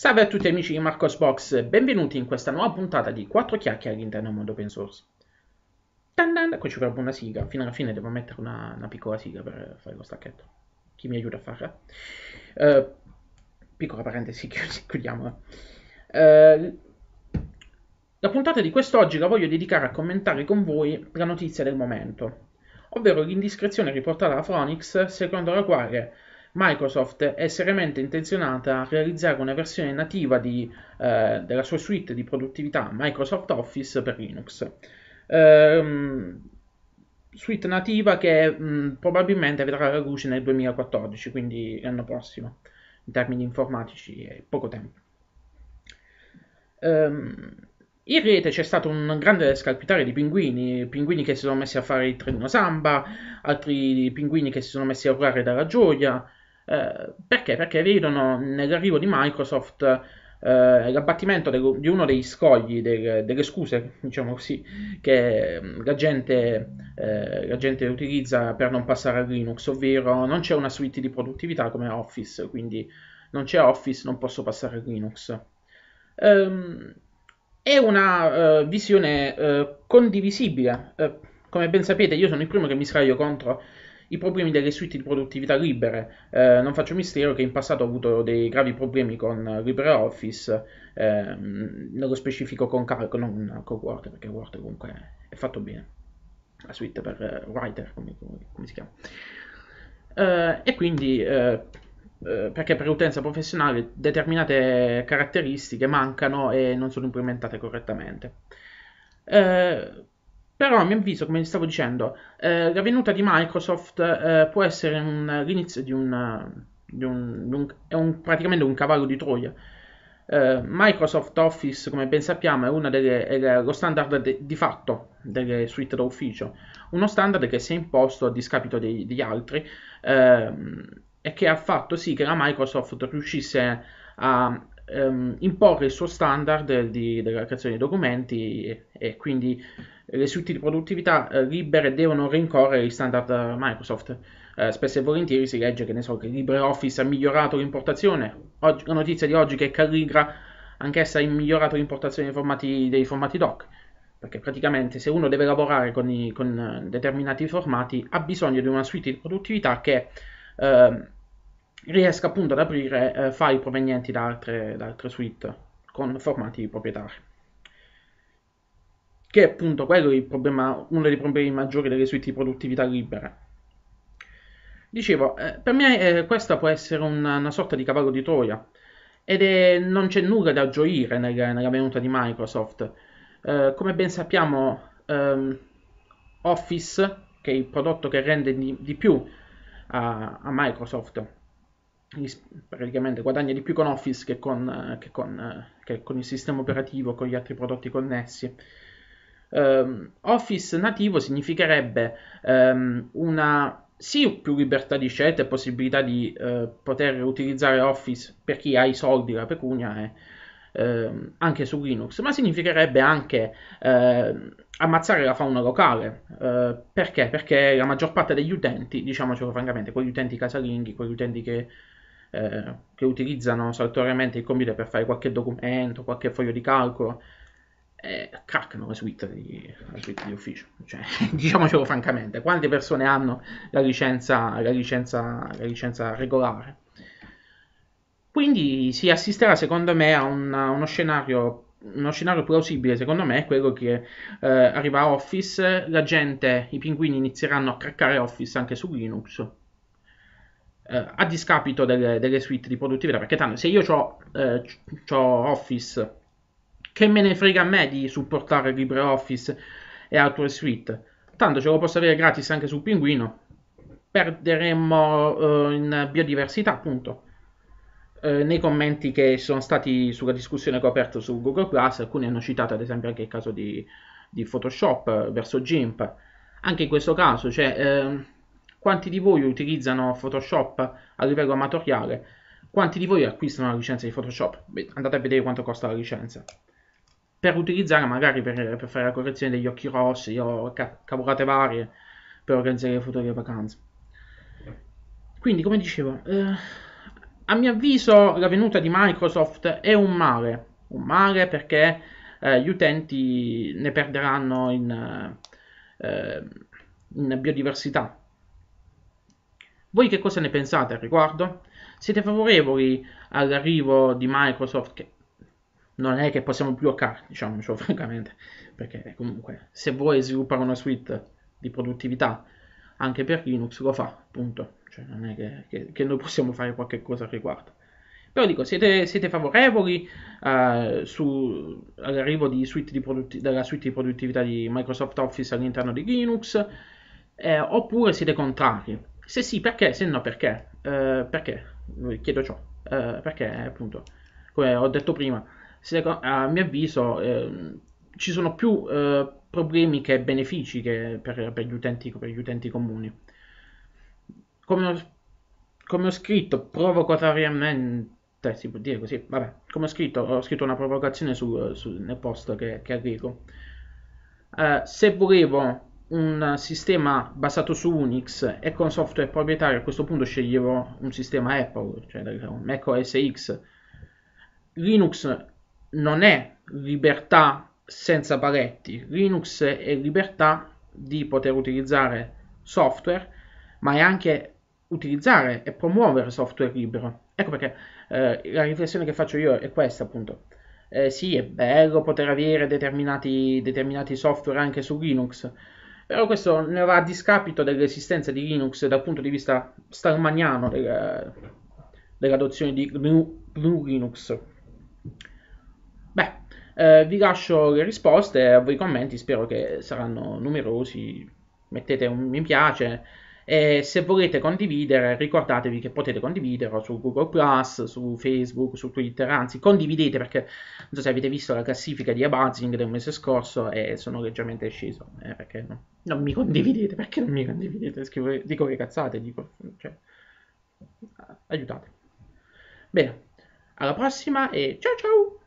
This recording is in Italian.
Salve a tutti amici di Marcosbox, benvenuti in questa nuova puntata di 4 chiacchiere all'interno del mondo open source. Tandan, qui ci vorrebbe una sigla, fino alla fine devo mettere una, una, piccola sigla per fare lo stacchetto. Chi mi aiuta a farla? Uh, piccola parentesi, chiudiamola. Uh, eh, la puntata di quest'oggi la voglio dedicare a commentare con voi la notizia del momento, ovvero l'indiscrezione riportata da Phronix secondo la quale Microsoft è seriamente intenzionata a realizzare una versione nativa di, eh, della sua suite di produttività Microsoft Office per Linux. Ehm, suite nativa che mh, mm, probabilmente vedrà la luce nel 2014, quindi l'anno prossimo, in termini informatici è poco tempo. Ehm, in rete c'è stato un grande scalpitare di pinguini, pinguini che si sono messi a fare il trenino samba, altri pinguini che si sono messi a urlare dalla gioia, eh, perché? Perché vedono nell'arrivo di Microsoft eh, l'abbattimento de- di uno dei scogli, de- delle scuse, diciamo così, che mm, la gente, eh, la gente, utilizza per non passare a Linux, ovvero non c'è una suite di produttività come Office, quindi non c'è Office, non posso passare a Linux. Ehm, è una eh, visione eh, condivisibile. come ben sapete, io sono il primo che mi sraio contro i problemi delle suite di produttività libere. Eh, non faccio mistero che in passato ho avuto dei gravi problemi con LibreOffice, eh, nello specifico con Calc, non con Word, perché Word comunque è fatto bene. La suite per eh, Writer, come, come si chiama. Eh, e quindi eh, eh, perché per utenza professionale determinate caratteristiche mancano e non sono implementate correttamente. Eh, però, a mio avviso, come stavo dicendo, eh, la venuta di Microsoft eh, può essere un, l'inizio di un, di un, di un, è un, praticamente un cavallo di Troia. Eh, Microsoft Office, come ben sappiamo, è, delle, è lo standard de, di fatto delle suite d'ufficio, uno standard che si è imposto a discapito degli altri ehm, e che ha fatto sì che la Microsoft riuscisse a, ehm, imporre il suo standard di, della creazione di documenti e, e quindi eh, le suite di produttività eh, libere devono rincorrere gli standard Microsoft. Eh, spesso e volentieri si legge che, so, che LibreOffice ha migliorato l'importazione. Oggi, la notizia di oggi è che Calligra anch'essa ha migliorato l'importazione dei formati, dei formati, doc. Perché praticamente se uno deve lavorare con, i, con eh, determinati formati ha bisogno di una suite di produttività che eh, riesca appunto ad aprire eh, file provenienti da altre, da altre suite con formati proprietari che è appunto quello è problema, uno dei problemi maggiori delle suite di produttività libera. Dicevo, eh, per me eh, questa può essere una, una, sorta di cavallo di Troia ed è, non c'è nulla da gioire nel, nella venuta di Microsoft. Eh, come ben sappiamo, ehm, Office, che è il prodotto che rende di, di più a, a Microsoft, praticamente guadagna di più con Office che con, che, con, che con, il sistema operativo, con gli altri prodotti connessi. Um, office nativo significherebbe um, una sì più libertà di scelta e possibilità di uh, poter utilizzare Office per chi ha i soldi, la pecunia e uh, anche su Linux, ma significherebbe anche uh, ammazzare la fauna locale. Eh, perché? Perché la maggior parte degli utenti, diciamocelo francamente, quegli utenti casalinghi, quegli utenti che eh, che utilizzano saltuariamente il computer per fare qualche documento, qualche foglio di calcolo, eh, craccano le suite di, la suite di ufficio. Cioè, diciamocelo francamente, quante persone hanno la licenza, la licenza, la licenza regolare? Quindi si assisterà secondo me a una, uno scenario uno scenario plausibile secondo me è quello che eh, arriva Office, la gente, i pinguini inizieranno a craccare Office anche su Linux eh, a discapito delle, delle, suite di produttività perché tanto se io ho eh, Office che me ne frega a me di supportare LibreOffice e AutoSuite? Tanto ce lo posso avere gratis anche su Pinguino. Perderemmo eh, in biodiversità, appunto. Eh, nei commenti che sono stati sulla discussione che ho aperto su Google Plus, alcuni hanno citato ad esempio anche il caso di, di Photoshop eh, verso GIMP. Anche in questo caso, cioè, eh, quanti di voi utilizzano Photoshop a livello amatoriale? Quanti di voi acquistano la licenza di Photoshop? Beh, andate a vedere quanto costa la licenza per utilizzare magari per, per, fare la correzione degli occhi rossi o ca- cavolate varie per organizzare le future vacanze. Quindi, come dicevo, eh, a mio avviso la venuta di Microsoft è un male, un male perché eh, gli utenti ne perderanno in, eh, in biodiversità. Voi che cosa ne pensate al riguardo? Siete favorevoli all'arrivo di Microsoft che non è che possiamo bloccare, diciamo, cioè, francamente, perché eh, comunque se vuoi sviluppare una suite di produttività anche per Linux lo fa, punto. Cioè, non è che, che, che, noi possiamo fare qualche cosa al riguardo. Però dico, siete, siete favorevoli uh, su, all'arrivo suite produtt- della suite di produttività di Microsoft Office all'interno di Linux? Eh, oppure siete contrari? Se sì, perché? Se no, perché? Uh, perché? Chiedo ciò. Uh, perché, appunto, come ho detto prima, a mio avviso eh, ci sono più eh, problemi che benefici che per, per, gli utenti, per, gli utenti, comuni. Come ho, come ho scritto provocatoriamente si può dire così, vabbè, come ho scritto, ho scritto una provocazione su, su, nel post che, che arrivo. Uh, eh, se volevo un sistema basato su Unix e con software proprietario, a questo punto sceglievo un sistema Apple, cioè diciamo, Mac OS X. Linux non è libertà senza paletti. Linux è libertà di poter utilizzare software, ma è anche utilizzare e promuovere software libero. Ecco perché eh, la riflessione che faccio io è questa, appunto. Eh, sì, è bello poter avere determinati, determinati software anche su Linux, però questo ne va a discapito dell'esistenza di Linux dal punto di vista stalmaniano della, dell'adozione di GNU Linux. Beh, eh, vi lascio le risposte a voi commenti, spero che saranno numerosi. Mettete un mi piace e se volete condividere, ricordatevi che potete condividerlo su Google su Facebook, su Twitter, anzi condividete perché non so se avete visto la classifica di Abazing del mese scorso e sono leggermente sceso, eh, perché no? non mi condividete, perché non mi condividete? Scrivo, dico che cazzate, dico, cioè, aiutate. Bene, alla prossima e ciao ciao!